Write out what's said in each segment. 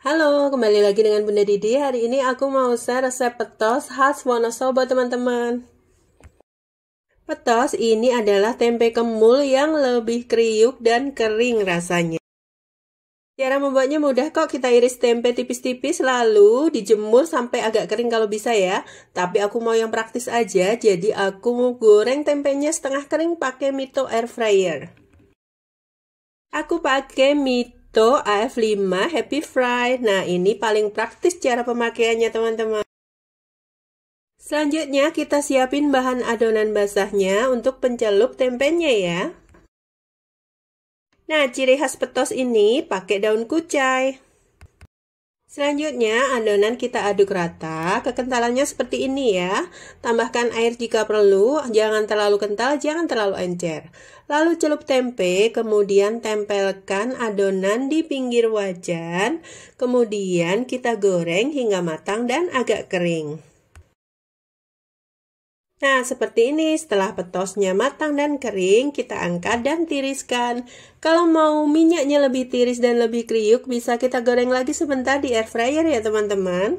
Halo, kembali lagi dengan Bunda Didi. Hari ini aku mau share resep petos khas Wonosobo, teman-teman. Petos ini adalah tempe kemul yang lebih kriuk dan kering rasanya. Cara membuatnya mudah kok, kita iris tempe tipis-tipis lalu dijemur sampai agak kering kalau bisa ya. Tapi aku mau yang praktis aja, jadi aku goreng tempenya setengah kering pakai mito air fryer. Aku pakai mito Tuh, AF5 Happy Fry. Nah, ini paling praktis cara pemakaiannya, teman-teman. Selanjutnya, kita siapin bahan adonan basahnya untuk pencelup tempenya ya. Nah, ciri khas petos ini pakai daun kucai. Selanjutnya, adonan kita aduk rata. Kekentalannya seperti ini ya. Tambahkan air jika perlu, jangan terlalu kental, jangan terlalu encer. Lalu celup tempe, kemudian tempelkan adonan di pinggir wajan. Kemudian kita goreng hingga matang dan agak kering. Nah, seperti ini setelah petosnya matang dan kering, kita angkat dan tiriskan. Kalau mau minyaknya lebih tiris dan lebih kriuk, bisa kita goreng lagi sebentar di air fryer ya teman-teman.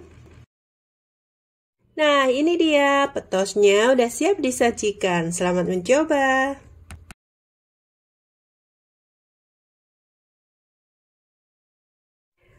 Nah, ini dia petosnya udah siap disajikan. Selamat mencoba.